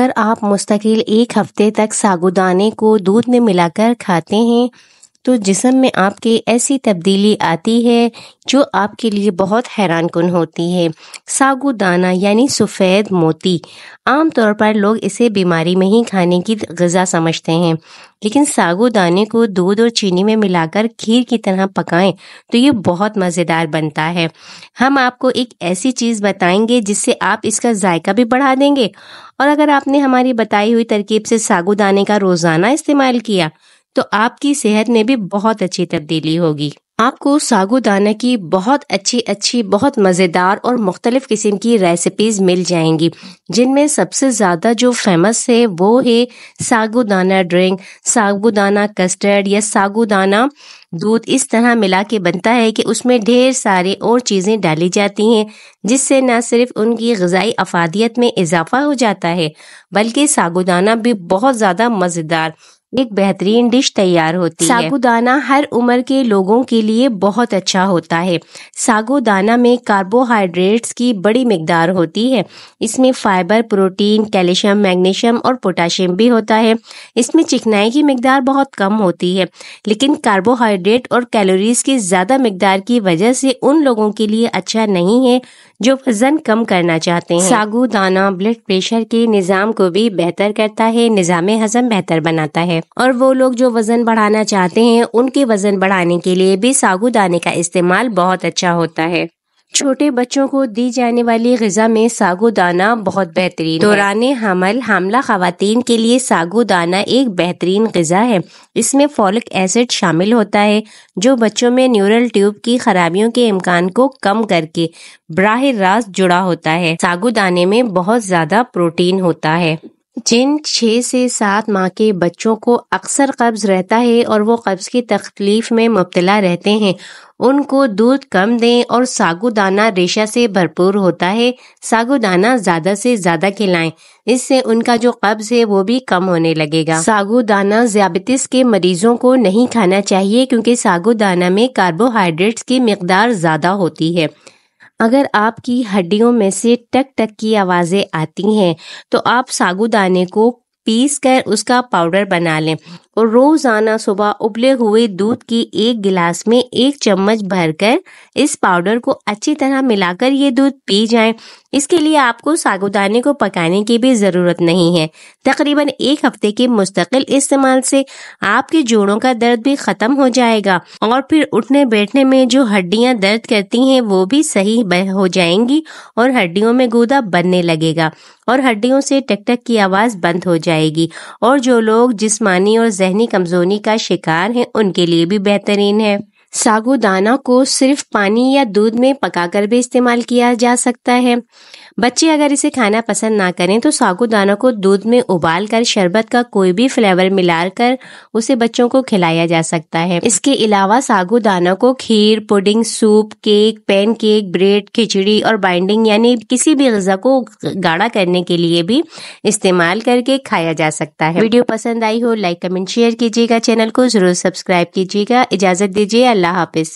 अगर आप मुस्तकिल एक हफ्ते तक सागुदाने को दूध में मिलाकर खाते हैं तो जिसम में आपके ऐसी तब्दीली आती है जो आपके लिए बहुत हैरान कन होती है दाना यानी सफ़ेद मोती आमतौर पर लोग इसे बीमारी में ही खाने की गज़ा समझते हैं लेकिन दाने को दूध और चीनी में मिलाकर खीर की तरह पकाएं तो ये बहुत मज़ेदार बनता है हम आपको एक ऐसी चीज़ बताएंगे जिससे आप इसका जायका भी बढ़ा देंगे और अगर आपने हमारी बताई हुई तरकीब से दाने का रोज़ाना इस्तेमाल किया तो आपकी सेहत में भी बहुत अच्छी तब्दीली होगी आपको सागुदाना की बहुत अच्छी अच्छी बहुत मज़ेदार और मुख्तलिफ़ किस्म की रेसिपीज़ मिल जाएंगी जिनमें सबसे ज़्यादा जो फेमस है वो है सागुदाना ड्रिंक सागुदाना कस्टर्ड या सागुदाना दूध इस तरह मिला के बनता है कि उसमें ढेर सारे और चीज़ें डाली जाती हैं जिससे न सिर्फ उनकी गजाई अफादियत में इजाफा हो जाता है बल्कि सागुदाना भी बहुत ज़्यादा मज़ेदार एक बेहतरीन डिश तैयार होती सागुदाना है सागुदाना हर उम्र के लोगों के लिए बहुत अच्छा होता है सागुदाना में कार्बोहाइड्रेट्स की बड़ी मकदार होती है इसमें फाइबर प्रोटीन कैल्शियम मैग्नीशियम और पोटाशियम भी होता है इसमें चिकनाई की मकदार बहुत कम होती है लेकिन कार्बोहाइड्रेट और कैलोरीज की ज़्यादा मकदार की वजह से उन लोगों के लिए अच्छा नहीं है जो वजन कम करना चाहते हैं सागु दाना ब्लड प्रेशर के निज़ाम को भी बेहतर करता है निज़ाम हजम बेहतर बनाता है और वो लोग जो वजन बढ़ाना चाहते हैं उनके वजन बढ़ाने के लिए भी सागु दाने का इस्तेमाल बहुत अच्छा होता है छोटे बच्चों को दी जाने वाली गजा में सागो दाना बहुत बेहतरीन दौरान हमल हमला खातन के लिए सागो दाना एक बेहतरीन गजा है इसमें फॉलिक एसिड शामिल होता है जो बच्चों में न्यूरल ट्यूब की खराबियों के इम्कान को कम करके बराह रास्त जुड़ा होता है सागो दाने में बहुत ज़्यादा प्रोटीन होता है जिन छः से सात माह के बच्चों को अक्सर कब्ज़ रहता है और वो कब्ज़ की तकलीफ़ में मुबतला रहते हैं उनको दूध कम दें और सागुदाना रेशा से भरपूर होता है सागुदाना ज़्यादा से ज़्यादा खिलाएं इससे उनका जो कब्ज़ है वो भी कम होने लगेगा सागुदाना ज़्याबतिस के मरीजों को नहीं खाना चाहिए क्योंकि सागुदाना में कार्बोहाइड्रेट्स की मकदार ज़्यादा होती है अगर आपकी हड्डियों में से टक टक की आवाज़ें आती हैं तो आप सागुदाने को पीस कर उसका पाउडर बना लें और रोजाना सुबह उबले हुए दूध की एक गिलास में एक चम्मच भरकर इस पाउडर को अच्छी तरह मिलाकर ये दूध पी जाएं। इसके लिए आपको सागुदाने को पकाने की भी ज़रूरत नहीं है तकरीबन एक हफ्ते के मुस्तकिल इस्तेमाल से आपके जोड़ों का दर्द भी ख़त्म हो जाएगा और फिर उठने बैठने में जो हड्डियां दर्द करती हैं वो भी सही हो जाएंगी और हड्डियों में गोदा बनने लगेगा और हड्डियों से टकटक की आवाज़ बंद हो जाएगी और जो लोग जिसमानी और जहर जहनी कमजोरी का शिकार हैं उनके लिए भी बेहतरीन है सागुदाना को सिर्फ पानी या दूध में पकाकर भी इस्तेमाल किया जा सकता है बच्चे अगर इसे खाना पसंद ना करें तो सागुदाना को दूध में उबाल कर शरबत का कोई भी फ्लेवर मिलाकर उसे बच्चों को खिलाया जा सकता है इसके अलावा सागुदाना को खीर pudding soup cake pan cake bread खिचड़ी और बाइंडिंग यानी किसी भी गजा को गाढ़ा करने के लिए भी इस्तेमाल करके खाया जा सकता है वीडियो पसंद आई हो लाइक कमेंट शेयर कीजिएगा चैनल को जरूर सब्सक्राइब कीजिएगा इजाजत दीजिए अल्लाह हाफिज़